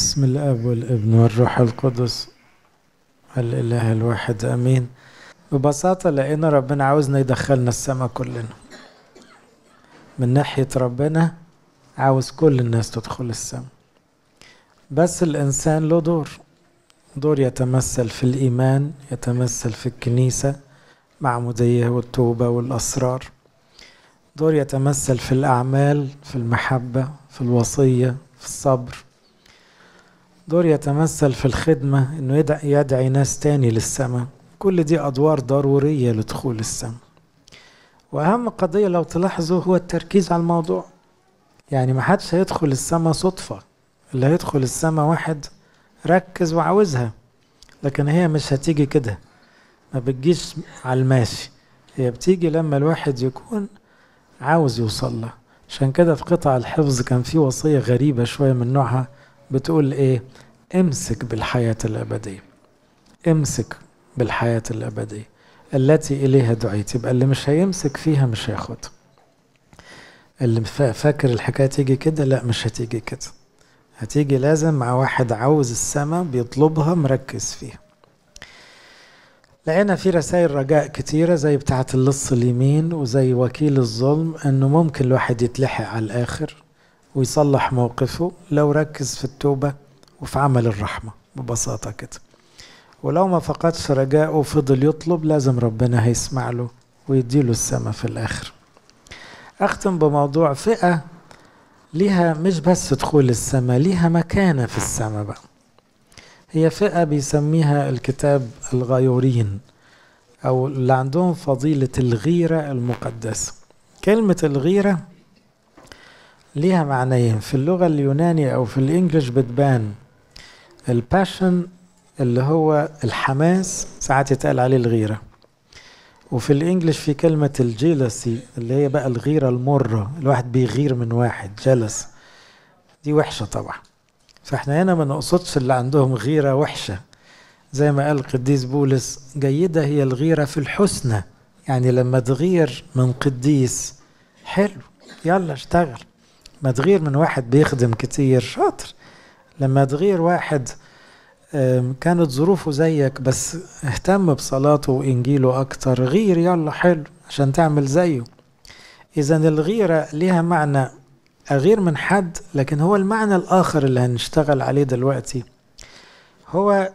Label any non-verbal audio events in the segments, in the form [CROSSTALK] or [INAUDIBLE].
بسم الاب والابن والروح القدس الاله الواحد امين ببساطه لان ربنا عاوزنا يدخلنا السماء كلنا من ناحيه ربنا عاوز كل الناس تدخل السماء بس الانسان له دور دور يتمثل في الايمان يتمثل في الكنيسه مع مديه والتوبه والاسرار دور يتمثل في الاعمال في المحبه في الوصيه في الصبر دور يتمثل في الخدمة انه يدعي, ناس تاني للسماء كل دي ادوار ضرورية لدخول السماء واهم قضية لو تلاحظوا هو التركيز على الموضوع يعني ما حدش هيدخل السماء صدفة اللي هيدخل السماء واحد ركز وعاوزها لكن هي مش هتيجي كده ما بتجيش على الماشي هي بتيجي لما الواحد يكون عاوز يوصل لها عشان كده في قطع الحفظ كان في وصية غريبة شوية من نوعها بتقول ايه امسك بالحياة الأبدية امسك بالحياة الأبدية التي إليها دعيت يبقى اللي مش هيمسك فيها مش هياخد اللي فاكر الحكاية تيجي كده لا مش هتيجي كده هتيجي لازم مع واحد عاوز السماء بيطلبها مركز فيها لقينا في رسائل رجاء كتيرة زي بتاعة اللص اليمين وزي وكيل الظلم انه ممكن الواحد يتلحق على الاخر ويصلح موقفه لو ركز في التوبة وفي عمل الرحمة ببساطة كده ولو ما فقدش رجائه وفضل يطلب لازم ربنا هيسمع له ويديله السما في الآخر أختم بموضوع فئة ليها مش بس دخول السما ليها مكانة في السما بقى هي فئة بيسميها الكتاب الغيورين أو اللي عندهم فضيلة الغيرة المقدسة كلمة الغيرة ليها معنيين في اللغة اليونانية أو في الإنجليش بتبان الباشن اللي هو الحماس ساعات يتقال عليه الغيرة وفي الإنجليش في كلمة الجيلسي اللي هي بقى الغيرة المرة الواحد بيغير من واحد جلس دي وحشة طبعا فاحنا هنا ما نقصدش اللي عندهم غيرة وحشة زي ما قال القديس بولس جيدة هي الغيرة في الحسنى يعني لما تغير من قديس حلو يلا اشتغل ما تغير من واحد بيخدم كتير شاطر لما تغير واحد كانت ظروفه زيك بس اهتم بصلاته وإنجيله أكتر غير يلا حلو عشان تعمل زيه إذا الغيرة ليها معنى أغير من حد لكن هو المعنى الآخر اللي هنشتغل عليه دلوقتي هو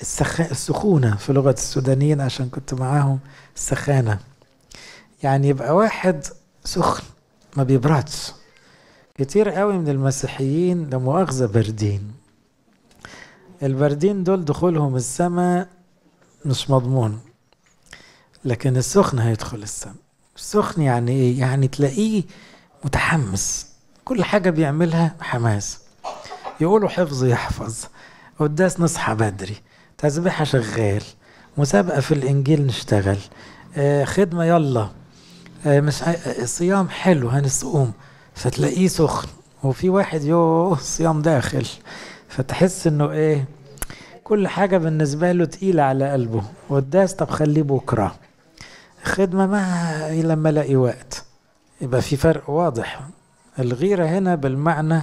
السخ... السخونة في لغة السودانيين عشان كنت معاهم السخانة يعني يبقى واحد سخن ما بيبردش كتير قوي من المسيحيين لمؤاخذة بردين باردين الباردين دول دخولهم السماء مش مضمون لكن السخن هيدخل السماء السخن يعني ايه يعني تلاقيه متحمس كل حاجة بيعملها حماس يقولوا حفظ يحفظ قداس نصحى بدري تسبيحة شغال مسابقة في الإنجيل نشتغل آه، خدمة يلا آه، مش آه، صيام حلو هنصوم فتلاقيه سخن وفي واحد يو صيام داخل فتحس انه ايه كل حاجة بالنسبة له تقيلة على قلبه والداس طب خليه بكرة خدمة ما لما الاقي وقت يبقى في فرق واضح الغيرة هنا بالمعنى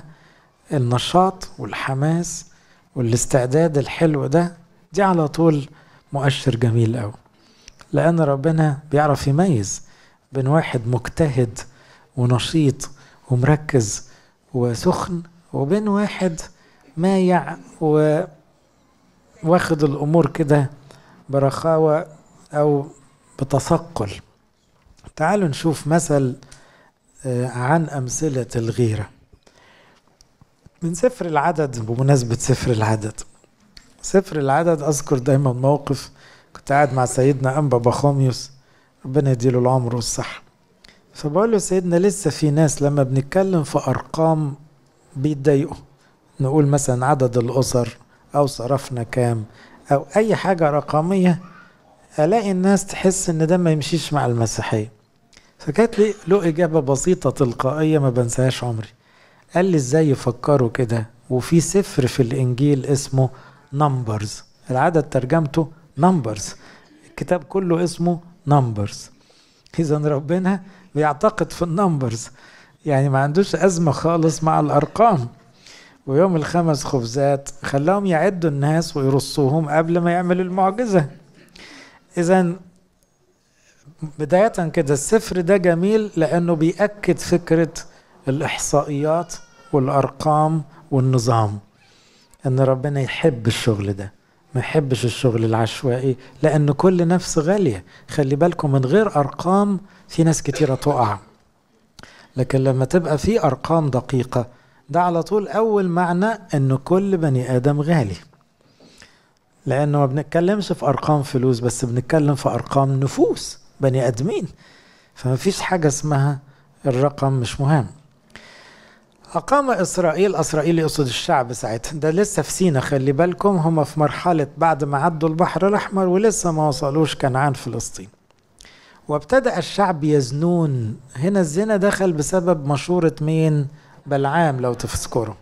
النشاط والحماس والاستعداد الحلو ده دي على طول مؤشر جميل قوي لأن ربنا بيعرف يميز بين واحد مجتهد ونشيط ومركز وسخن وبين واحد مايع و واخد الأمور كده برخاوة أو بتثقل تعالوا نشوف مثل آه، عن أمثلة الغيرة من سفر العدد بمناسبة سفر العدد سفر العدد أذكر دايما موقف كنت قاعد مع سيدنا أنبا بخوميوس ربنا يديله العمر والصحة فبقول له سيدنا لسه في ناس لما بنتكلم في أرقام بيتضايقوا نقول مثلا عدد الأسر أو صرفنا كام أو أي حاجة رقمية ألاقي الناس تحس إن ده ما يمشيش مع المسيحية فكانت لي له إجابة بسيطة تلقائية ما بنساهاش عمري قال لي إزاي يفكروا كده وفي سفر في الإنجيل اسمه نمبرز العدد ترجمته نمبرز الكتاب كله اسمه نمبرز إذا ربنا بيعتقد في النمبرز يعني ما عندوش أزمة خالص مع الأرقام ويوم الخمس خبزات خلاهم يعدوا الناس ويرصوهم قبل ما يعملوا المعجزة إذا بداية كده السفر ده جميل لأنه بيأكد فكرة الإحصائيات والأرقام والنظام إن ربنا يحب الشغل ده ما يحبش الشغل العشوائي لأن كل نفس غالية خلي بالكم من غير أرقام في ناس كتيرة تقع لكن لما تبقى في أرقام دقيقة ده على طول أول معنى أن كل بني آدم غالي لأنه ما بنتكلمش في أرقام فلوس بس بنتكلم في أرقام نفوس بني آدمين فما فيش حاجة اسمها الرقم مش مهم أقام إسرائيل إسرائيل يقصد الشعب ساعتها ده لسه في سينا خلي بالكم هم في مرحلة بعد ما عدوا البحر الأحمر ولسه ما وصلوش كنعان فلسطين وابتدأ الشعب يزنون هنا الزنا دخل بسبب مشورة مين بلعام لو تذكروا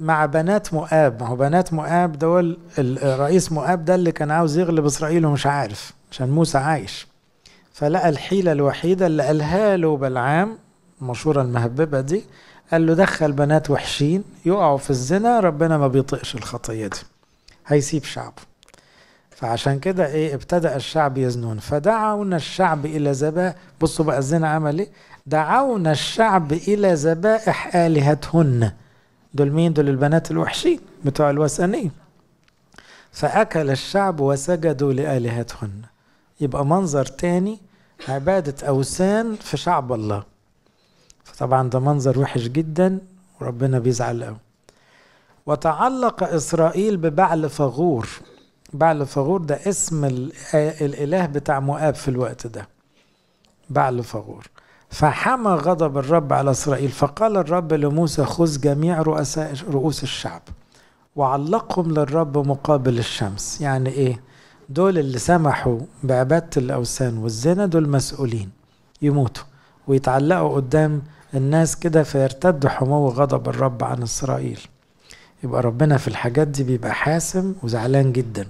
مع بنات مؤاب ما هو بنات مؤاب دول الرئيس مؤاب ده اللي كان عاوز يغلب إسرائيل ومش عارف عشان موسى عايش فلقى الحيلة الوحيدة اللي قالها له بلعام المشورة المهببة دي قال له دخل بنات وحشين يقعوا في الزنا ربنا ما بيطيقش الخطية دي هيسيب شعبه فعشان كده ايه ابتدأ الشعب يزنون فدعونا الشعب إلى ذبائح بصوا بقى الزنا عمل ايه دعونا الشعب إلى ذبائح آلهتهن دول مين دول البنات الوحشين بتوع الوثنية فأكل الشعب وسجدوا لآلهتهن يبقى منظر تاني عبادة أوثان في شعب الله طبعا ده منظر وحش جدا وربنا بيزعل قوي وتعلق إسرائيل ببعل فغور بعل فغور ده اسم الإله بتاع مؤاب في الوقت ده بعل فغور فحمى غضب الرب على إسرائيل فقال الرب لموسى خذ جميع رؤساء رؤوس الشعب وعلقهم للرب مقابل الشمس يعني إيه دول اللي سمحوا بعبادة الأوثان والزنا دول مسؤولين يموتوا ويتعلقوا قدام الناس كده فيرتد حمو غضب الرب عن إسرائيل يبقى ربنا في الحاجات دي بيبقى حاسم وزعلان جدا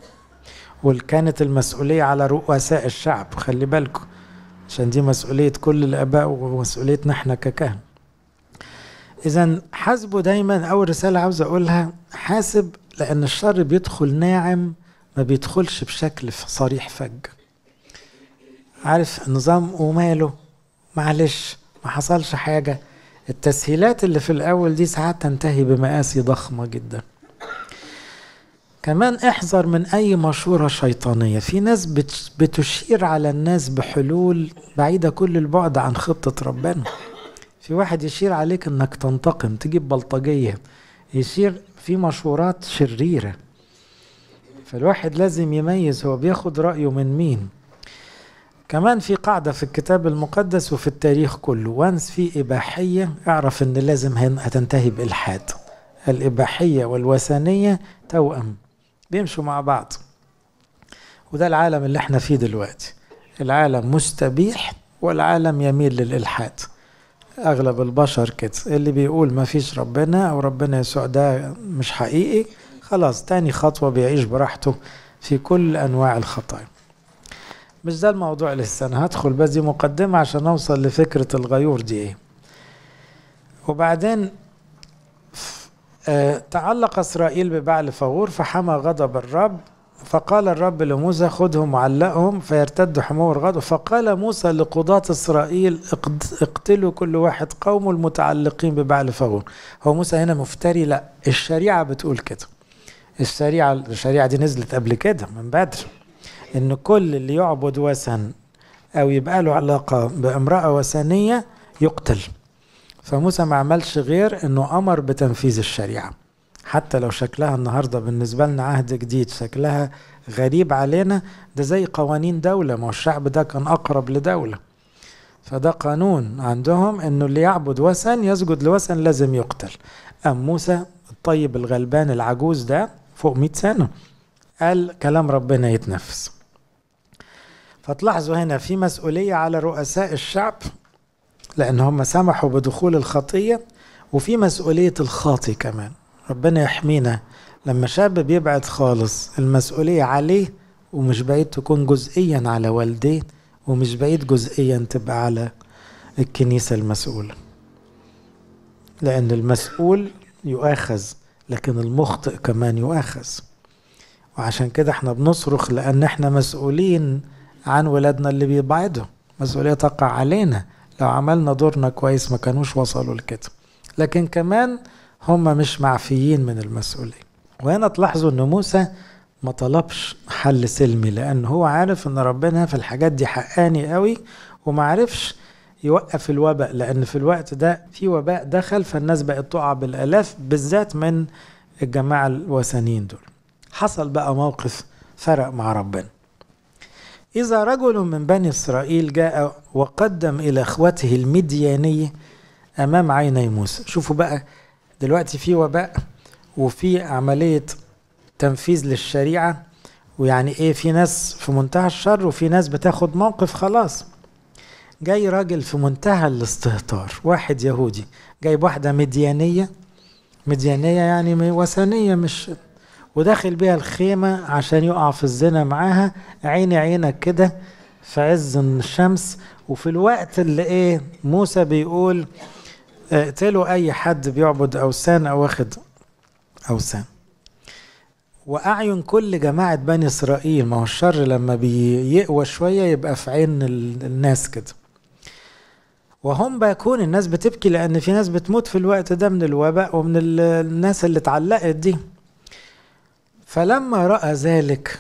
وكانت المسؤولية على رؤساء الشعب خلي بالكم عشان دي مسؤولية كل الآباء ومسؤوليتنا احنا ككهن إذا حاسبه دايما أول رسالة عاوز أقولها حاسب لأن الشر بيدخل ناعم ما بيدخلش بشكل صريح فج عارف النظام وماله معلش ما حصلش حاجة التسهيلات اللي في الأول دي ساعات تنتهي بمآسي ضخمة جدا كمان احذر من أي مشورة شيطانية في ناس بتشير على الناس بحلول بعيدة كل البعد عن خطة ربنا في واحد يشير عليك انك تنتقم تجيب بلطجية يشير في مشورات شريرة فالواحد لازم يميز هو بياخد رأيه من مين كمان في قاعدة في الكتاب المقدس وفي التاريخ كله وانس في إباحية اعرف إن لازم هتنتهي بإلحاد الإباحية والوثنية توأم بيمشوا مع بعض وده العالم اللي احنا فيه دلوقتي العالم مستبيح والعالم يميل للإلحاد أغلب البشر كده اللي بيقول ما فيش ربنا أو ربنا يسوع ده مش حقيقي خلاص تاني خطوة بيعيش براحته في كل أنواع الخطايا مش ده الموضوع لسه انا هدخل بس دي مقدمة عشان اوصل لفكرة الغيور دي ايه وبعدين آه، تعلق اسرائيل ببعل فغور فحمى غضب الرب فقال الرب لموسى خذهم وعلقهم فيرتد حمو الغضب فقال موسى لقضاة اسرائيل اقتلوا كل واحد قومه المتعلقين ببعل فغور هو موسى هنا مفتري لا الشريعة بتقول كده الشريعة الشريعة دي نزلت قبل كده من بدري ان كل اللي يعبد وثن او يبقى له علاقه بامراه وثنيه يقتل فموسى ما عملش غير انه امر بتنفيذ الشريعه حتى لو شكلها النهارده بالنسبه لنا عهد جديد شكلها غريب علينا ده زي قوانين دوله ما الشعب ده كان اقرب لدوله فده قانون عندهم انه اللي يعبد وثن يسجد لوثن لازم يقتل ام موسى الطيب الغلبان العجوز ده فوق 100 سنه قال كلام ربنا يتنفس فتلاحظوا هنا في مسؤولية على رؤساء الشعب لأن هم سمحوا بدخول الخطية وفي مسؤولية الخاطي كمان ربنا يحمينا لما شاب بيبعد خالص المسؤولية عليه ومش بعيد تكون جزئيا على والديه ومش بعيد جزئيا تبقى على الكنيسة المسؤولة لأن المسؤول يؤاخذ لكن المخطئ كمان يؤاخذ وعشان كده احنا بنصرخ لأن احنا مسؤولين عن ولادنا اللي بيبعدوا مسؤولية تقع علينا لو عملنا دورنا كويس ما كانوش وصلوا لكده لكن كمان هم مش معفيين من المسؤولية وهنا تلاحظوا ان موسى ما طلبش حل سلمي لان هو عارف ان ربنا في الحاجات دي حقاني قوي وما عرفش يوقف الوباء لان في الوقت ده في وباء دخل فالناس بقت تقع بالالاف بالذات من الجماعه الوثنيين دول حصل بقى موقف فرق مع ربنا إذا رجل من بني إسرائيل جاء وقدم إلى إخوته المديانية أمام عيني موسى شوفوا بقى دلوقتي في وباء وفي عملية تنفيذ للشريعة ويعني إيه في ناس في منتهى الشر وفي ناس بتاخد موقف خلاص جاي راجل في منتهى الاستهتار واحد يهودي جايب واحدة مديانية مديانية يعني وثنية مش وداخل بيها الخيمة عشان يقع في الزنا معاها عيني عينك كده في عز الشمس وفي الوقت اللي ايه موسى بيقول اقتلوا اي حد بيعبد اوثان او واخد اوثان واعين كل جماعه بني اسرائيل ما هو الشر لما بيقوى شويه يبقى في عين الناس كده وهم بيكون الناس بتبكي لان في ناس بتموت في الوقت ده من الوباء ومن الناس اللي اتعلقت دي فلما رأى ذلك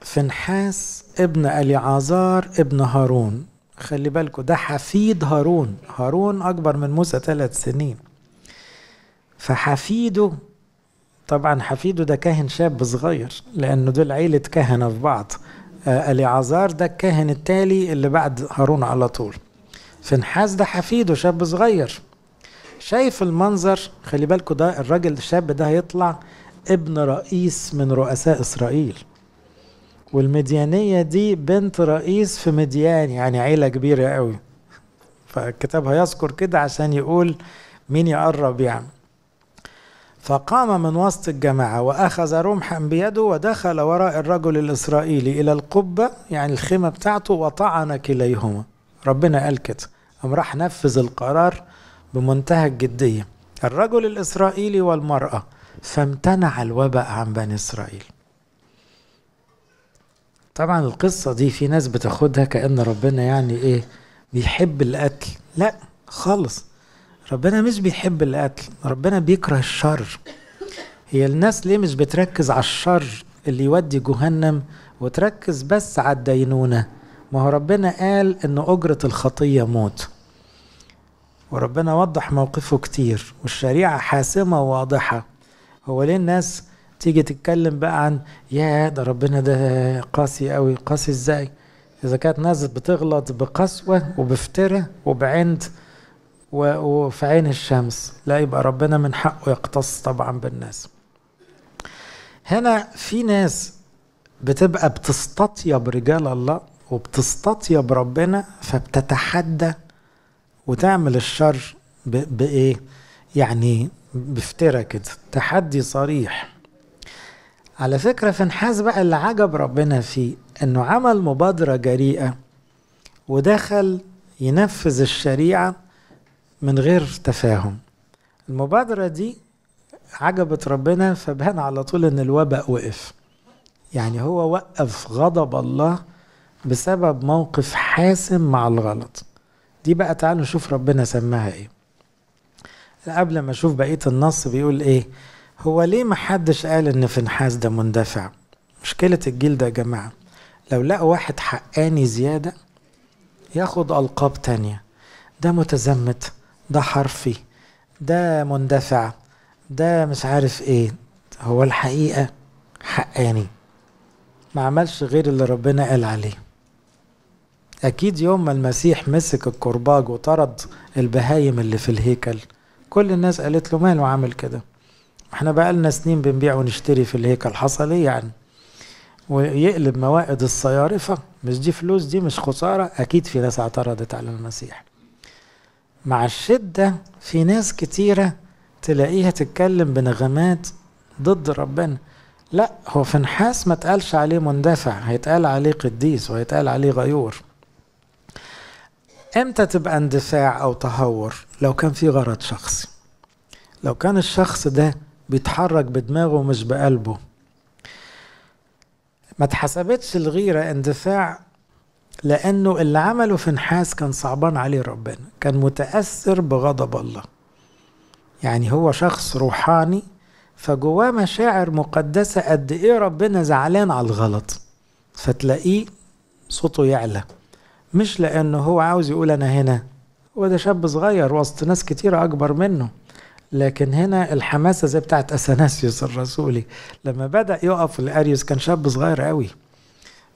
فنحاس ابن أليعازار ابن هارون خلي بالكم ده حفيد هارون هارون أكبر من موسى ثلاث سنين فحفيده طبعا حفيده ده كاهن شاب صغير لأنه دول عيلة كهنة في بعض آه، أليعازار ده الكاهن التالي اللي بعد هارون على طول فنحاس ده حفيده شاب صغير شايف المنظر خلي بالكم ده الراجل الشاب ده هيطلع ابن رئيس من رؤساء إسرائيل والمديانية دي بنت رئيس في مديان يعني عيلة كبيرة قوي فالكتاب هيذكر كده عشان يقول مين يقرب يعني فقام من وسط الجماعة وأخذ رمحا بيده ودخل وراء الرجل الإسرائيلي إلى القبة يعني الخيمة بتاعته وطعن كليهما ربنا قال كده قام راح نفذ القرار بمنتهى الجدية الرجل الإسرائيلي والمرأة فامتنع الوباء عن بني اسرائيل طبعا القصة دي في ناس بتاخدها كأن ربنا يعني ايه بيحب القتل لا خالص ربنا مش بيحب القتل ربنا بيكره الشر هي الناس ليه مش بتركز على الشر اللي يودي جهنم وتركز بس على الدينونة ما هو ربنا قال ان أجرة الخطية موت وربنا وضح موقفه كتير والشريعة حاسمة وواضحة هو ليه الناس تيجي تتكلم بقى عن يا ده ربنا ده قاسي قوي قاسي ازاي اذا كانت ناس بتغلط بقسوه وبفتره وبعند وفي عين الشمس لا يبقى ربنا من حقه يقتص طبعا بالناس هنا في ناس بتبقى بتستطيب رجال الله وبتستطيب ربنا فبتتحدى وتعمل الشر بايه يعني كده تحدي صريح على فكرة فنحاس بقى اللي عجب ربنا فيه انه عمل مبادرة جريئة ودخل ينفذ الشريعة من غير تفاهم المبادرة دي عجبت ربنا فبان على طول ان الوباء وقف يعني هو وقف غضب الله بسبب موقف حاسم مع الغلط دي بقى تعالوا نشوف ربنا سماها ايه قبل ما اشوف بقيه النص بيقول ايه هو ليه ما حدش قال ان في نحاس ده مندفع مشكله الجيل ده يا جماعه لو لقوا واحد حقاني زياده ياخد القاب تانية ده متزمت ده حرفي ده مندفع ده مش عارف ايه هو الحقيقه حقاني ما عملش غير اللي ربنا قال عليه اكيد يوم ما المسيح مسك الكرباج وطرد البهايم اللي في الهيكل كل الناس قالت له ماله عامل كده احنا بقالنا سنين بنبيع ونشتري في الهيكل حصل ايه يعني ويقلب موائد الصيارفه مش دي فلوس دي مش خساره اكيد في ناس اعترضت على المسيح مع الشده في ناس كتيره تلاقيها تتكلم بنغمات ضد ربنا لا هو في نحاس ما تقالش عليه مندفع هيتقال عليه قديس وهيتقال عليه غيور امتى تبقى اندفاع او تهور لو كان في غرض شخصي لو كان الشخص ده بيتحرك بدماغه مش بقلبه ما اتحسبتش الغيرة اندفاع لأنه اللي عمله في نحاس كان صعبان عليه ربنا كان متأثر بغضب الله يعني هو شخص روحاني فجواه مشاعر مقدسة قد إيه ربنا زعلان على الغلط فتلاقيه صوته يعلى مش لأنه هو عاوز يقول أنا هنا هو ده شاب صغير وسط ناس كتير أكبر منه لكن هنا الحماسة زي بتاعت أثناسيوس الرسولي لما بدأ يقف لأريوس كان شاب صغير قوي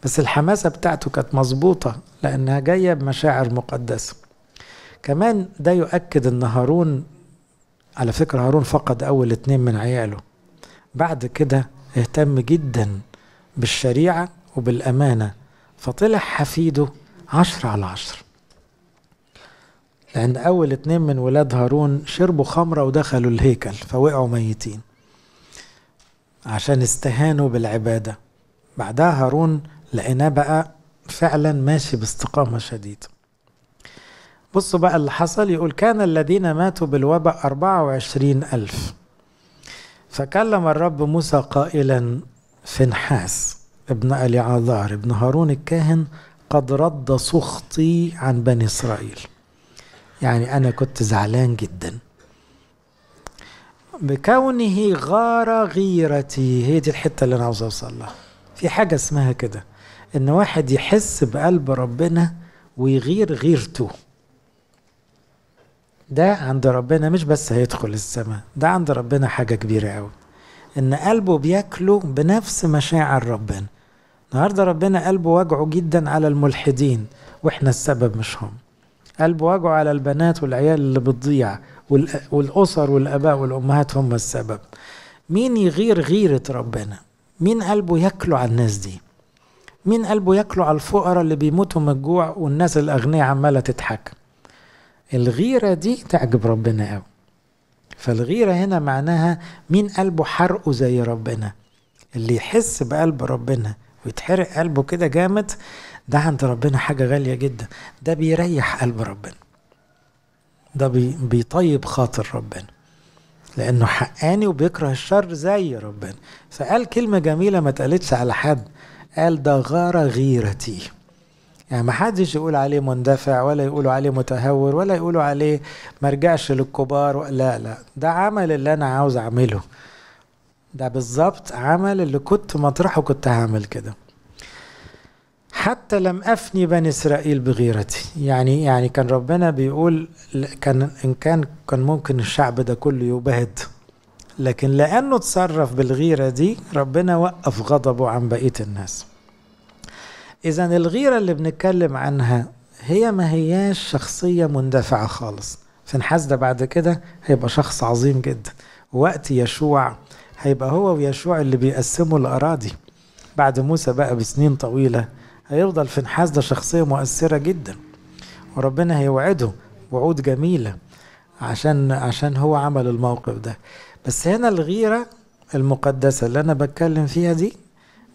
بس الحماسة بتاعته كانت مظبوطة لأنها جاية بمشاعر مقدسة كمان ده يؤكد أن هارون على فكرة هارون فقد أول اتنين من عياله بعد كده اهتم جدا بالشريعة وبالأمانة فطلع حفيده عشرة على عشرة لأن أول اتنين من ولاد هارون شربوا خمرة ودخلوا الهيكل فوقعوا ميتين عشان استهانوا بالعبادة بعدها هارون لقيناه بقى فعلا ماشي باستقامة شديدة بصوا بقى اللي حصل يقول كان الذين ماتوا بالوباء أربعة وعشرين ألف فكلم الرب موسى قائلا في نحاس ابن أليعذار ابن هارون الكاهن قد رد سخطي عن بني إسرائيل يعني أنا كنت زعلان جدا بكونه غار غيرتي هي دي الحتة اللي أنا عاوز أوصل لها في حاجة اسمها كده إن واحد يحس بقلب ربنا ويغير غيرته ده عند ربنا مش بس هيدخل السماء ده عند ربنا حاجة كبيرة قوي إن قلبه بياكله بنفس مشاعر ربنا النهاردة ربنا قلبه وجعه جدا على الملحدين وإحنا السبب مش هم قلب وجعه على البنات والعيال اللي بتضيع والأسر والآباء والأمهات هم السبب مين يغير غيرة ربنا مين قلبه ياكلوا على الناس دي مين قلبه ياكلوا على الفقراء اللي بيموتوا من الجوع والناس الأغنياء عمالة تضحك الغيرة دي تعجب ربنا قوي فالغيرة هنا معناها مين قلبه حرقه زي ربنا اللي يحس بقلب ربنا ويتحرق قلبه كده جامد ده عند ربنا حاجة غالية جدا ده بيريح قلب ربنا ده بي بيطيب خاطر ربنا لأنه حقاني وبيكره الشر زي ربنا فقال كلمة جميلة ما اتقالتش على حد قال ده غارة غيرتي يعني ما حدش يقول عليه مندفع ولا يقولوا عليه متهور ولا يقولوا عليه مرجعش للكبار لا لا ده عمل اللي أنا عاوز أعمله ده بالظبط عمل اللي كنت مطرحه كنت هعمل كده حتى لم أفني بني إسرائيل بغيرتي يعني يعني كان ربنا بيقول كان إن كان كان ممكن الشعب ده كله يبهد لكن لأنه تصرف بالغيرة دي ربنا وقف غضبه عن بقية الناس إذا الغيرة اللي بنتكلم عنها هي ما هياش شخصية مندفعة خالص فنحاس ده بعد كده هيبقى شخص عظيم جدا وقت يشوع هيبقى هو ويشوع اللي بيقسموا الأراضي بعد موسى بقى بسنين طويلة هيفضل في نحاس ده شخصية مؤثرة جدا وربنا هيوعده وعود جميلة عشان عشان هو عمل الموقف ده بس هنا الغيرة المقدسة اللي أنا بتكلم فيها دي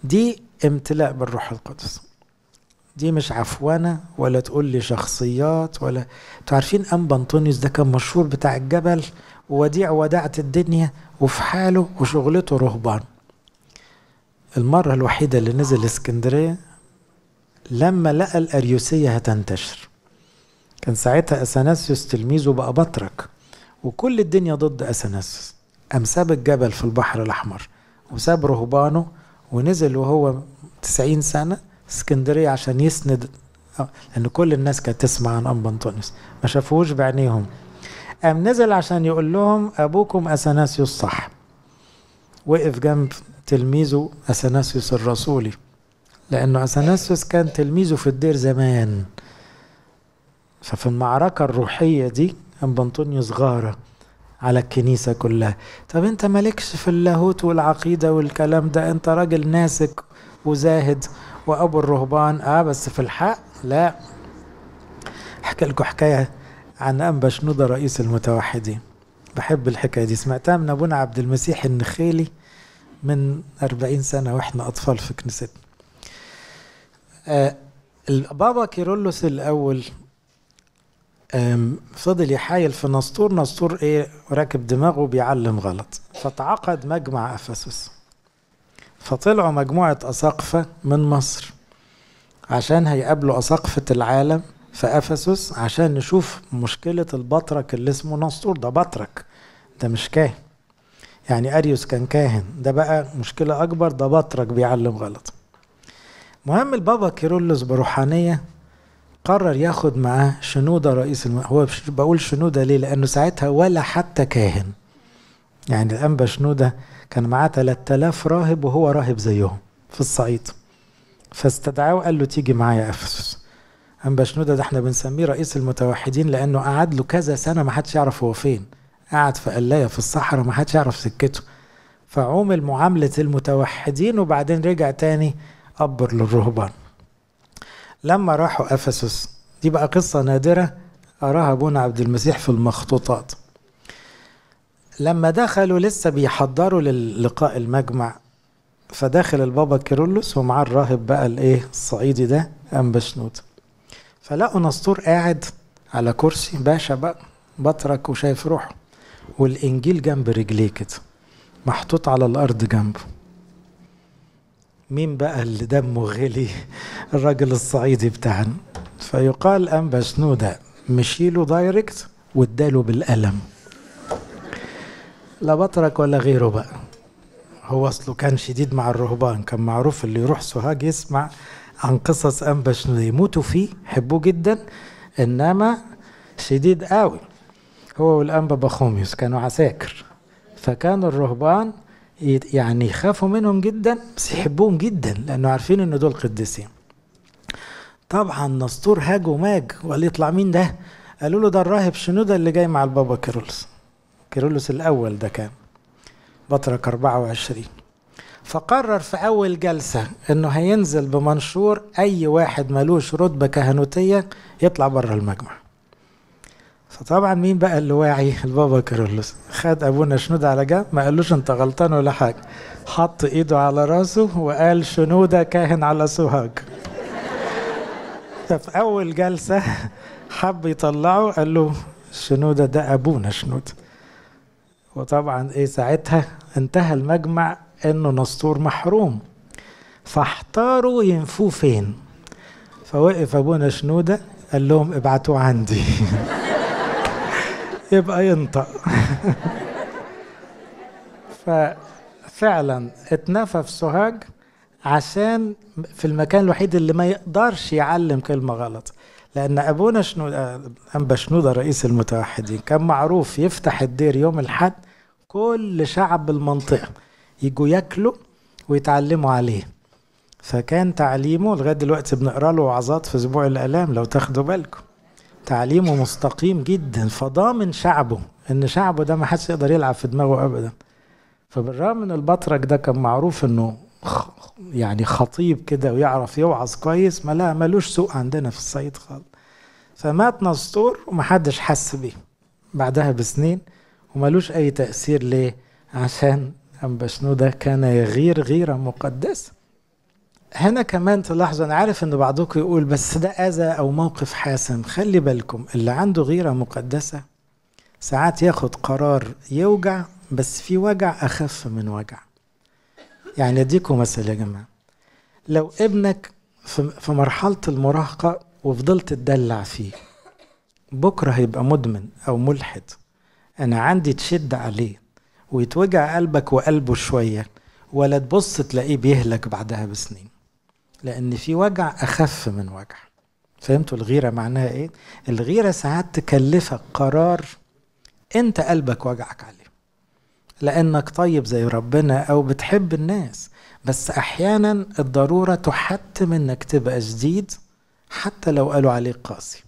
دي امتلاء بالروح القدس دي مش عفوانة ولا تقول لي شخصيات ولا انتوا عارفين أنبا ده كان مشهور بتاع الجبل ووديع وداعة الدنيا وفي حاله وشغلته رهبان المرة الوحيدة اللي نزل اسكندرية لما لقى الأريوسية هتنتشر كان ساعتها أثناسيوس تلميذه بقى بطرك وكل الدنيا ضد أثناسيوس قام ساب الجبل في البحر الأحمر وساب رهبانه ونزل وهو 90 سنة اسكندرية عشان يسند آه، لأن كل الناس كانت تسمع عن أم أنطونيوس ما شافوهوش بعينيهم قام نزل عشان يقول لهم أبوكم أثناسيوس صح وقف جنب تلميذه أثناسيوس الرسولي لأنه أثناسيوس كان تلميذه في الدير زمان ففي المعركة الروحية دي أم بنطونيوس غارة على الكنيسة كلها طب أنت مالكش في اللاهوت والعقيدة والكلام ده أنت راجل ناسك وزاهد وأبو الرهبان آه بس في الحق لا أحكي لكم حكاية عن أنبا شنودة رئيس المتوحدين بحب الحكاية دي سمعتها من أبونا عبد المسيح النخيلي من أربعين سنة وإحنا أطفال في كنيستنا آه، بابا كيرلس الاول فضل يحايل في نسطور نسطور ايه راكب دماغه بيعلم غلط فتعقد مجمع افسس فطلعوا مجموعة أساقفة من مصر عشان هيقابلوا أساقفة العالم في أفسس عشان نشوف مشكلة البطرك اللي اسمه نسطور ده بطرك ده مش كاهن يعني أريوس كان كاهن ده بقى مشكلة أكبر ده بطرك بيعلم غلط مهم البابا كيرلس بروحانية قرر ياخد معاه شنودة رئيس الم... هو بقول شنودة ليه لأنه ساعتها ولا حتى كاهن يعني الأنبا شنودة كان معاه 3000 راهب وهو راهب زيهم في الصعيد فاستدعاه وقال له تيجي معايا أفسس أنبا شنودة ده احنا بنسميه رئيس المتوحدين لأنه قعد له كذا سنة ما حدش يعرف هو فين قعد في قلاية في الصحراء ما حدش يعرف سكته فعومل معاملة المتوحدين وبعدين رجع تاني أبر للرهبان لما راحوا أفسس دي بقى قصة نادرة أراها أبونا عبد المسيح في المخطوطات لما دخلوا لسه بيحضروا للقاء المجمع فداخل البابا كيرلس ومعاه الراهب بقى الايه الصعيدي ده ام بشنوت فلقوا نسطور قاعد على كرسي باشا بقى بطرك وشايف روحه والانجيل جنب رجليه كده محطوط على الارض جنبه مين بقى اللي دمه غلي الراجل الصعيدي بتاعنا فيقال أنبا سنودة مشيله دايركت واداله بالقلم لا بطرك ولا غيره بقى هو اصله كان شديد مع الرهبان كان معروف اللي يروح سوهاج يسمع عن قصص انبا شنودة يموتوا فيه يحبوه جدا انما شديد قوي هو والانبا بخوميوس كانوا عساكر فكان الرهبان يعني يخافوا منهم جدا بس يحبوهم جدا لانه عارفين ان دول قديسين طبعا نسطور هاج وماج وقال يطلع مين ده قالوا له ده الراهب شنودة اللي جاي مع البابا كيرولس كيرولس الاول ده كان بطرك 24 فقرر في أول جلسة إنه هينزل بمنشور أي واحد ملوش رتبة كهنوتية يطلع بره المجمع فطبعا مين بقى اللي واعي البابا كارولوس خد ابونا شنودة على جنب ما قالوش انت غلطان ولا حاجه حط ايده على راسه وقال شنودة كاهن على سوهاج ففي اول جلسه حب يطلعه قال له شنودة ده ابونا شنودة وطبعا ايه ساعتها انتهى المجمع انه نسطور محروم فاحتاروا ينفوه فين فوقف ابونا شنودة قال لهم ابعتوه عندي [LAUGHS] يبقى ينطق [LAUGHS] ففعلا اتنفى في سوهاج عشان في المكان الوحيد اللي ما يقدرش يعلم كلمة غلط لأن أبونا شنو آه، أنبا شنودة رئيس المتوحدين كان معروف يفتح الدير يوم الحد كل شعب المنطقة يجوا ياكلوا ويتعلموا عليه فكان تعليمه لغاية دلوقتي بنقرأ له وعظات في أسبوع الآلام لو تاخدوا بالكم تعليمه مستقيم جدا فضامن شعبه ان شعبه ده ما حدش يقدر يلعب في دماغه ابدا فبالرغم ان البطرك ده كان معروف انه يعني خطيب كده ويعرف يوعظ كويس ما لا ملوش سوق عندنا في الصعيد خالص فمات نسطور ومحدش حس بيه بعدها بسنين وملوش اي تاثير ليه عشان ده كان يغير غيرة مقدسة هنا كمان تلاحظوا انا عارف ان بعضكم يقول بس ده اذى او موقف حاسم خلي بالكم اللي عنده غيره مقدسه ساعات ياخد قرار يوجع بس في وجع اخف من وجع يعني اديكم مثل يا جماعه لو ابنك في مرحله المراهقه وفضلت تدلع فيه بكره هيبقى مدمن او ملحد انا عندي تشد عليه ويتوجع قلبك وقلبه شويه ولا تبص تلاقيه بيهلك بعدها بسنين لأن في وجع أخف من وجع فهمتوا الغيرة معناها إيه؟ الغيرة ساعات تكلفك قرار أنت قلبك وجعك عليه لأنك طيب زي ربنا أو بتحب الناس بس أحيانا الضرورة تحتم إنك تبقى شديد حتى لو قالوا عليك قاسي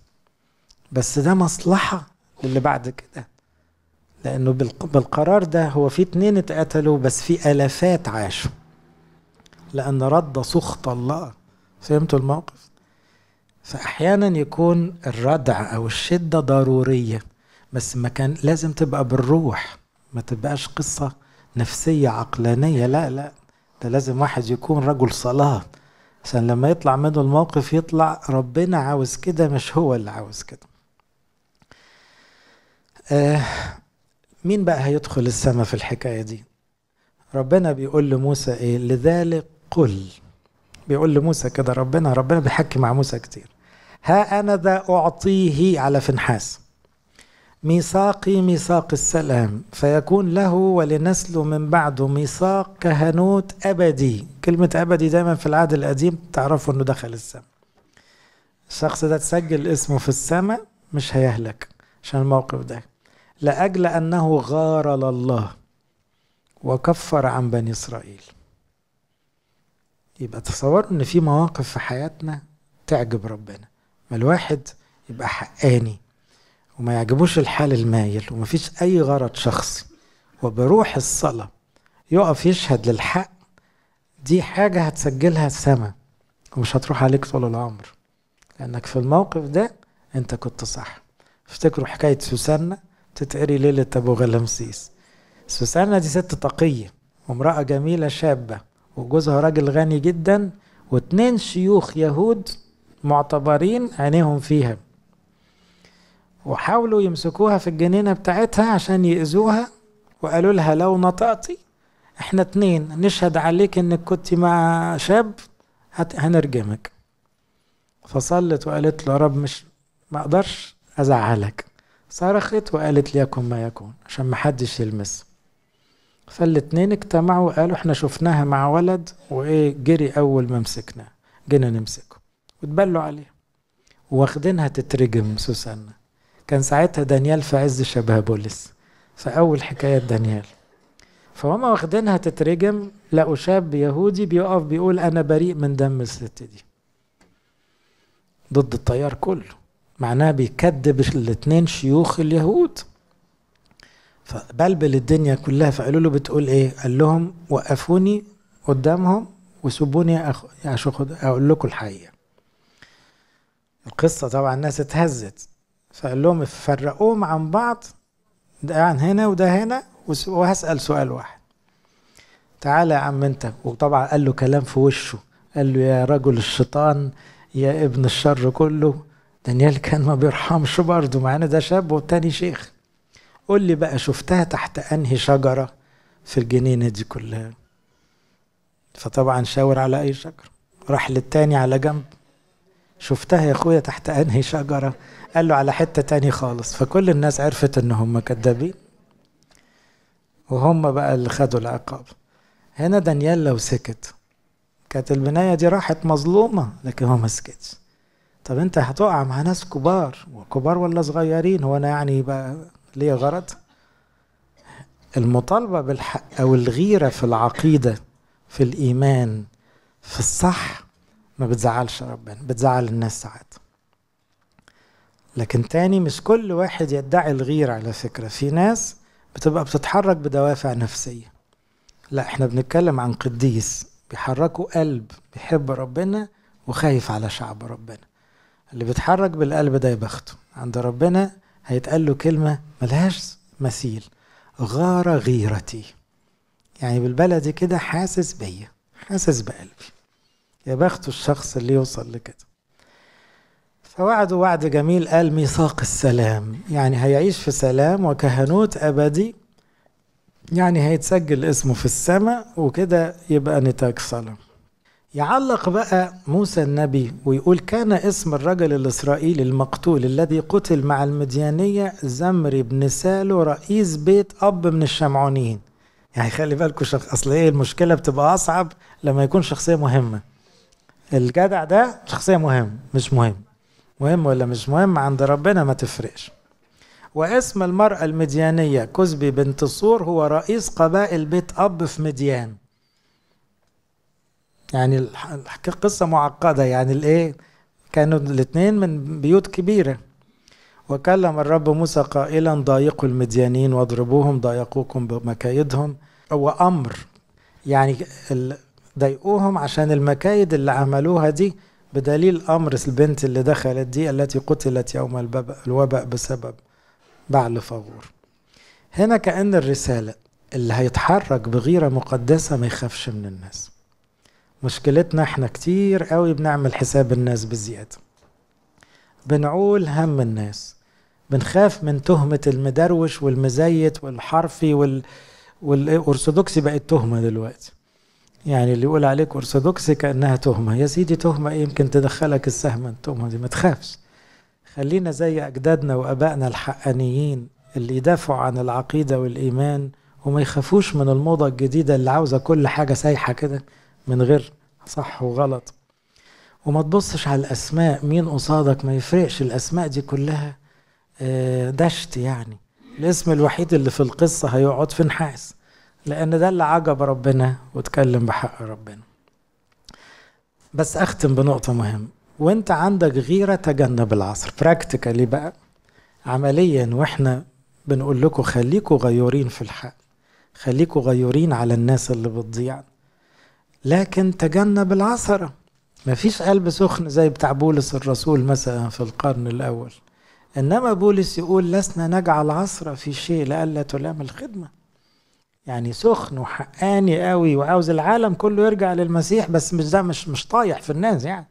بس ده مصلحة للي بعد كده لأنه بالقرار ده هو في اتنين اتقتلوا بس في آلافات عاشوا لأن رد سخط الله فهمتوا الموقف؟ فأحيانا يكون الردع أو الشدة ضرورية بس ما كان لازم تبقى بالروح ما تبقاش قصة نفسية عقلانية لا لا ده لازم واحد يكون رجل صلاة عشان لما يطلع منه الموقف يطلع ربنا عاوز كده مش هو اللي عاوز كده آه مين بقى هيدخل السماء في الحكاية دي ربنا بيقول لموسى ايه لذلك قل بيقول لموسى كده ربنا ربنا بيحكي مع موسى كتير ها أنا ذا أعطيه على فنحاس ميثاقي ميثاق السلام فيكون له ولنسل من بعده ميثاق كهنوت أبدي كلمة أبدي دايما في العهد القديم تعرفوا أنه دخل السماء الشخص ده تسجل اسمه في السماء مش هيهلك عشان الموقف ده لأجل أنه غار لله وكفر عن بني إسرائيل يبقى تصوروا ان في مواقف في حياتنا تعجب ربنا ما الواحد يبقى حقاني وما يعجبوش الحال المايل ومفيش اي غرض شخصي وبروح الصلاه يقف يشهد للحق دي حاجه هتسجلها السما ومش هتروح عليك طول العمر لانك في الموقف ده انت كنت صح افتكروا حكايه سوسنه تتقري ليله ابو غلمسيس سوسنه دي ست تقيه وامراه جميله شابه وجوزها راجل غني جدا واتنين شيوخ يهود معتبرين عينيهم فيها وحاولوا يمسكوها في الجنينة بتاعتها عشان يأذوها وقالوا لها لو نطقتي احنا اتنين نشهد عليك انك كنت مع شاب هنرجمك فصلت وقالت له يا رب مش ما اقدرش ازعلك صرخت وقالت ليكن ما يكون عشان ما حدش يلمسها فالاتنين اجتمعوا وقالوا احنا شفناها مع ولد وايه جري اول ما مسكناه جينا نمسكه واتبلوا عليه واخدينها تترجم سوسن كان ساعتها دانيال في عز بولس في اول حكاية دانيال فهم واخدينها تترجم لقوا شاب يهودي بيقف بيقول انا بريء من دم الست دي ضد التيار كله معناها بيكذب الاتنين شيوخ اليهود فبلبل الدنيا كلها فقالوا له بتقول ايه قال لهم وقفوني قدامهم وسبوني أخ... أخد... اقول لكم الحقيقه القصه طبعا الناس اتهزت فقال لهم فرقوهم عن بعض ده عن هنا وده هنا وهسال سؤال واحد تعالى يا عم انت وطبعا قال له كلام في وشه قال له يا رجل الشيطان يا ابن الشر كله دانيال كان ما بيرحمش برضه مع ان ده شاب والتاني شيخ قول لي بقى شفتها تحت انهي شجره في الجنينه دي كلها فطبعا شاور على اي شجره راح للتاني على جنب شفتها يا اخويا تحت انهي شجره قال له على حته تاني خالص فكل الناس عرفت ان هم كذابين وهم بقى اللي خدوا العقاب هنا دانيال لو سكت كانت البنايه دي راحت مظلومه لكن هو ما سكتش طب انت هتقع مع ناس كبار وكبار ولا صغيرين هو انا يعني بقى ليه غرض المطالبة بالحق أو الغيرة في العقيدة في الإيمان في الصح ما بتزعلش ربنا بتزعل الناس ساعات لكن تاني مش كل واحد يدعي الغيرة على فكرة في ناس بتبقى بتتحرك بدوافع نفسية لا احنا بنتكلم عن قديس بيحركوا قلب بيحب ربنا وخايف على شعب ربنا اللي بيتحرك بالقلب ده يبخته عند ربنا هيتقال له كلمة ملهاش مثيل غار غيرتي يعني بالبلدي كده حاسس بيا حاسس بقلبي يا بخت الشخص اللي يوصل لكده فوعده وعد جميل قال ميثاق السلام يعني هيعيش في سلام وكهنوت أبدي يعني هيتسجل اسمه في السماء وكده يبقى نتاج سلام يعلق بقى موسى النبي ويقول كان اسم الرجل الإسرائيلي المقتول الذي قتل مع المديانية زمري بن سالو رئيس بيت أب من الشمعونيين يعني خلي بالكوا شخ... أصل إيه المشكلة بتبقى أصعب لما يكون شخصية مهمة الجدع ده شخصية مهم مش مهم مهم ولا مش مهم عند ربنا ما تفرقش واسم المرأة المديانية كزبي بنت صور هو رئيس قبائل بيت أب في مديان يعني قصة معقدة يعني الايه كانوا الاثنين من بيوت كبيرة وكلم الرب موسى قائلا ضايقوا المديانين واضربوهم ضايقوكم بمكايدهم هو أمر يعني ضايقوهم عشان المكايد اللي عملوها دي بدليل أمر البنت اللي دخلت دي التي قتلت يوم الوباء بسبب بعل فغور هنا كأن الرسالة اللي هيتحرك بغيرة مقدسة ما يخافش من الناس مشكلتنا احنا كتير قوي بنعمل حساب الناس بالزيادة بنعول هم الناس بنخاف من تهمة المدروش والمزيت والحرفي وال... والأرثوذكسي بقت تهمة دلوقتي يعني اللي يقول عليك أرثوذكسي كأنها تهمة يا سيدي تهمة إيه يمكن تدخلك السهم التهمة دي ما تخافش خلينا زي أجدادنا وأبائنا الحقانيين اللي يدافعوا عن العقيدة والإيمان وما يخافوش من الموضة الجديدة اللي عاوزة كل حاجة سايحة كده من غير صح وغلط وما تبصش على الاسماء مين قصادك ما يفرقش الاسماء دي كلها آه، دشت يعني الاسم الوحيد اللي في القصه هيقعد في نحاس لان ده اللي عجب ربنا واتكلم بحق ربنا بس اختم بنقطه مهمه وانت عندك غيره تجنب العصر براكتيكالي بقى عمليا واحنا بنقول لكم خليكم غيورين في الحق خليكم غيورين على الناس اللي بتضيع لكن تجنب العثرة ما فيش قلب سخن زي بتاع بولس الرسول مثلا في القرن الأول إنما بولس يقول لسنا نجعل عثرة في شيء لئلا تلام الخدمة يعني سخن وحقاني قوي وعاوز العالم كله يرجع للمسيح بس مش ده مش مش طايح في الناس يعني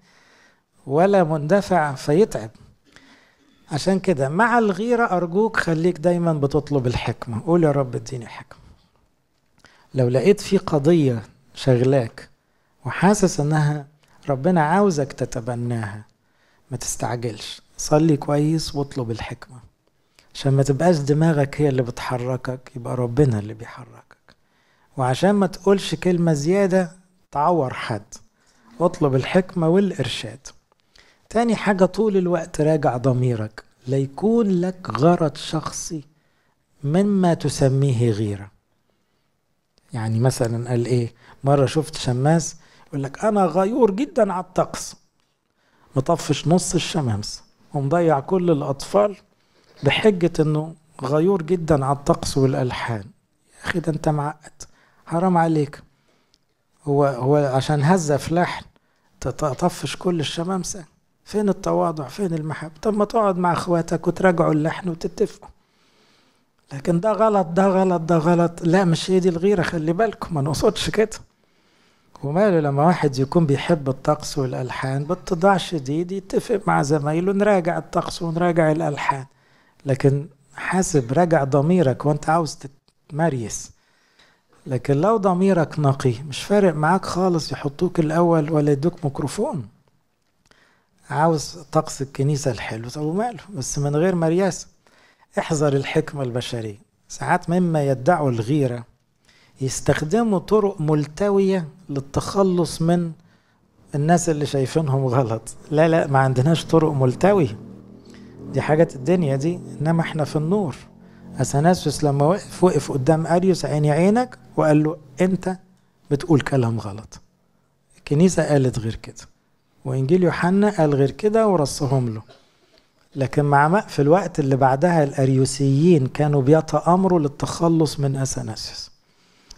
ولا مندفع فيتعب عشان كده مع الغيرة أرجوك خليك دايما بتطلب الحكمة قول يا رب اديني حكمة لو لقيت في قضية شغلاك وحاسس انها ربنا عاوزك تتبناها ما تستعجلش صلي كويس واطلب الحكمة عشان ما تبقاش دماغك هي اللي بتحركك يبقى ربنا اللي بيحركك وعشان ما تقولش كلمة زيادة تعور حد واطلب الحكمة والإرشاد تاني حاجة طول الوقت راجع ضميرك ليكون لك غرض شخصي مما تسميه غيرة يعني مثلا قال ايه مرة شفت شماس يقول لك انا غيور جدا على الطقس مطفش نص الشمامسة ومضيع كل الاطفال بحجة انه غيور جدا على الطقس والالحان يا اخي ده انت معقد حرام عليك هو هو عشان هزة في لحن تطفش كل الشمامسة فين التواضع فين المحبة طب ما تقعد مع اخواتك وتراجعوا اللحن وتتفقوا لكن ده غلط ده غلط ده غلط لا مش هي دي الغيرة خلي بالكم ما نقصدش كده وماله لما واحد يكون بيحب الطقس والألحان باتضاع شديد يتفق مع زمايله نراجع الطقس ونراجع الألحان لكن حاسب راجع ضميرك وانت عاوز تتمريس لكن لو ضميرك نقي مش فارق معاك خالص يحطوك الأول ولا يدوك ميكروفون عاوز طقس الكنيسة الحلو طب وماله بس من غير مرياسة احذر الحكمة البشرية ساعات مما يدعوا الغيرة يستخدموا طرق ملتوية للتخلص من الناس اللي شايفينهم غلط لا لا ما عندناش طرق ملتوية دي حاجة الدنيا دي إنما إحنا في النور أثناسوس لما وقف وقف قدام أريوس عيني عينك وقال له أنت بتقول كلام غلط الكنيسة قالت غير كده وإنجيل يوحنا قال غير كده ورصهم له لكن مع في الوقت اللي بعدها الأريوسيين كانوا بيتآمروا للتخلص من أثناسيوس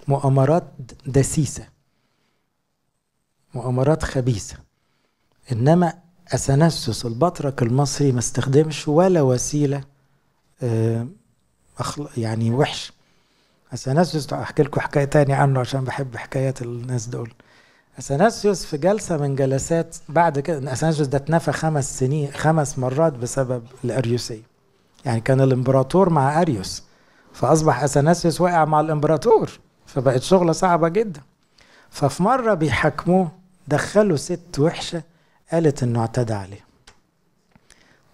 مؤامرات دسيسة مؤامرات خبيثة إنما أثناسيوس البطرك المصري ما استخدمش ولا وسيلة آه، يعني وحش أثناسيوس أحكي لكم حكاية تانية عنه عشان بحب حكايات الناس دول اثناسيوس في جلسه من جلسات بعد كده اثناسيوس ده اتنفى خمس سنين خمس مرات بسبب الاريوسيه يعني كان الامبراطور مع اريوس فاصبح اثناسيوس واقع مع الامبراطور فبقت شغله صعبه جدا ففي مره بيحاكموه دخلوا ست وحشه قالت انه اعتدى عليه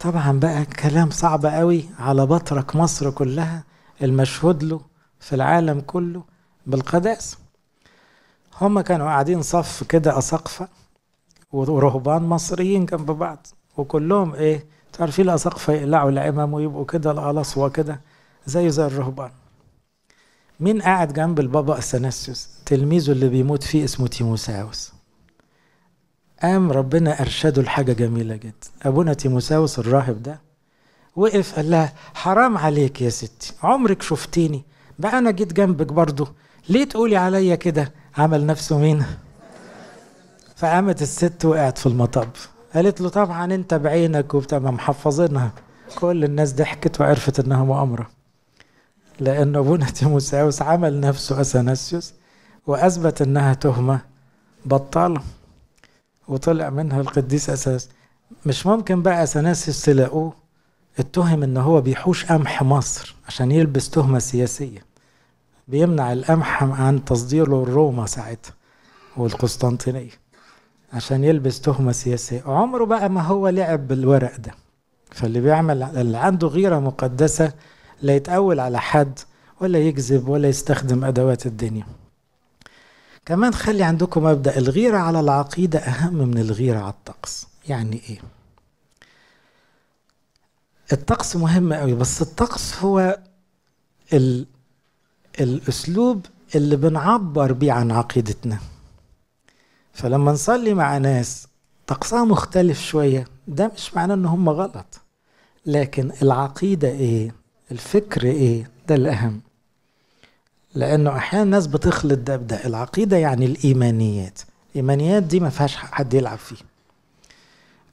طبعا بقى كلام صعب قوي على بطرك مصر كلها المشهود له في العالم كله بالقداسه هما كانوا قاعدين صف كده أسقفة ورهبان مصريين جنب بعض وكلهم إيه تعرفي إيه الأسقفة يقلعوا العمام ويبقوا كده القلص وكده زيه زي الرهبان مين قاعد جنب البابا أثناسيوس تلميذه اللي بيموت فيه اسمه تيموساوس قام ربنا أرشده لحاجة جميلة جدا أبونا تيموساوس الراهب ده وقف قال لها حرام عليك يا ستي عمرك شفتيني بقى أنا جيت جنبك برضه ليه تقولي عليا كده عمل نفسه مين فقامت الست وقعت في المطب قالت له طبعا انت بعينك وبتاع محفظينها كل الناس ضحكت وعرفت انها مؤامره لأن أبونا تيموساوس عمل نفسه أثناسيوس وأثبت إنها تهمة بطالة وطلع منها القديس أساس مش ممكن بقى أثناسيوس تلاقوه اتهم إن هو بيحوش قمح مصر عشان يلبس تهمة سياسية بيمنع القمح عن تصديره لروما ساعتها والقسطنطينية عشان يلبس تهمة سياسية عمره بقى ما هو لعب بالورق ده فاللي بيعمل اللي عنده غيرة مقدسة لا يتأول على حد ولا يكذب ولا يستخدم أدوات الدنيا كمان خلي عندكم مبدأ الغيرة على العقيدة أهم من الغيرة على الطقس يعني إيه؟ الطقس مهم قوي بس الطقس هو ال الاسلوب اللي بنعبر بيه عن عقيدتنا فلما نصلي مع ناس طقسها مختلف شويه ده مش معناه ان هم غلط لكن العقيده ايه الفكر ايه ده الاهم لانه احيانا الناس بتخلط ده بده العقيده يعني الايمانيات الايمانيات دي ما فيهاش حد يلعب فيه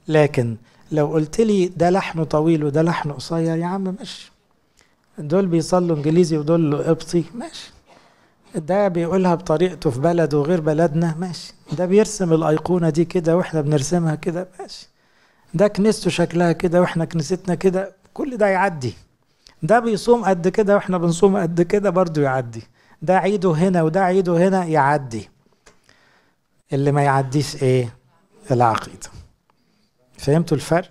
لكن لو قلت لي ده لحن طويل وده لحن قصير يا عم ماشي دول بيصلوا انجليزي ودول قبطي ماشي ده بيقولها بطريقته في بلده غير بلدنا ماشي ده بيرسم الايقونه دي كده واحنا بنرسمها كده ماشي ده كنيسته شكلها كده واحنا كنيستنا كده كل ده يعدي ده بيصوم قد كده واحنا بنصوم قد كده برضه يعدي ده عيده هنا وده عيده هنا يعدي اللي ما يعديش ايه العقيده فهمتوا الفرق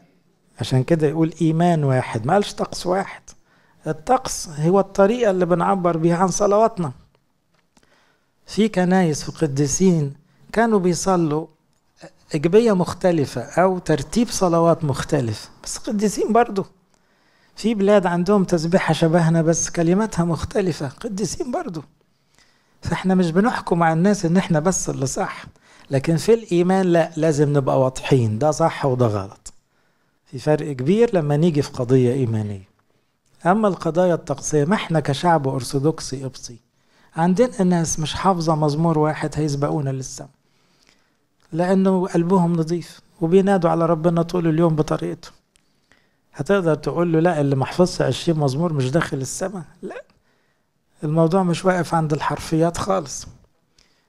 عشان كده يقول ايمان واحد ما قالش طقس واحد الطقس هو الطريقة اللي بنعبر بيها عن صلواتنا في كنايس في قديسين كانوا بيصلوا إجبية مختلفة أو ترتيب صلوات مختلف بس قديسين برضو في بلاد عندهم تسبيحة شبهنا بس كلماتها مختلفة قديسين برضو فاحنا مش بنحكم على الناس ان احنا بس اللي صح لكن في الايمان لا لازم نبقى واضحين ده صح وده غلط في فرق كبير لما نيجي في قضية ايمانية أما القضايا الطقسية ما احنا كشعب أرثوذكسي قبطي عندنا ناس مش حافظة مزمور واحد هيسبقونا للسما لأنه قلبهم نظيف وبينادوا على ربنا طول اليوم بطريقته هتقدر تقول له لا اللي محفظش عشرين مزمور مش داخل السماء لا الموضوع مش واقف عند الحرفيات خالص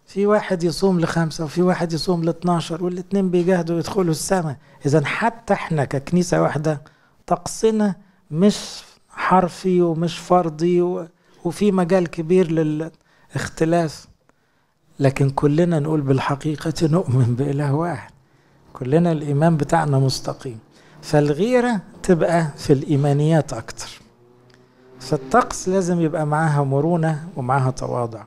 في واحد يصوم لخمسة وفي واحد يصوم لاتناشر والاتنين بيجاهدوا يدخلوا السماء إذا حتى احنا ككنيسة واحدة طقسنا مش حرفي ومش فرضي وفي مجال كبير للاختلاف لكن كلنا نقول بالحقيقة نؤمن بإله واحد كلنا الإيمان بتاعنا مستقيم فالغيرة تبقى في الإيمانيات أكتر فالطقس لازم يبقى معاها مرونة ومعاها تواضع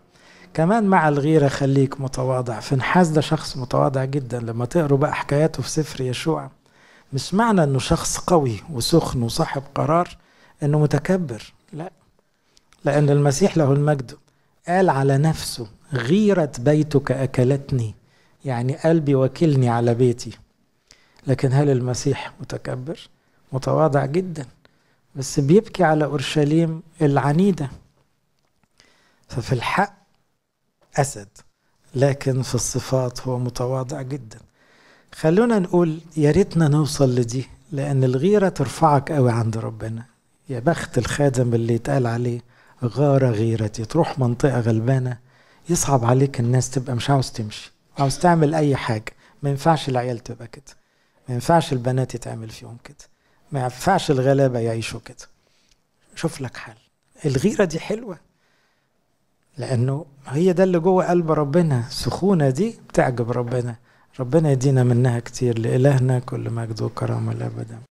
كمان مع الغيرة خليك متواضع فنحاس ده شخص متواضع جدا لما تقروا بقى حكاياته في سفر يشوع مش معنى انه شخص قوي وسخن وصاحب قرار انه متكبر لا لان المسيح له المجد قال على نفسه غيرة بيتك اكلتني يعني قلبي وكلني على بيتي لكن هل المسيح متكبر متواضع جدا بس بيبكي على اورشليم العنيده ففي الحق اسد لكن في الصفات هو متواضع جدا خلونا نقول يا ريتنا نوصل لدي لان الغيره ترفعك قوي عند ربنا يا بخت الخادم اللي اتقال عليه غارة غيرتي تروح منطقة غلبانة يصعب عليك الناس تبقى مش عاوز تمشي عاوز تعمل أي حاجة ما ينفعش العيال تبقى كده ما ينفعش البنات يتعمل فيهم كده ما ينفعش الغلابة يعيشوا كده شوف لك حل الغيرة دي حلوة لأنه هي ده اللي جوه قلب ربنا السخونة دي بتعجب ربنا ربنا يدينا منها كتير لإلهنا كل مجد وكرامة لأبدا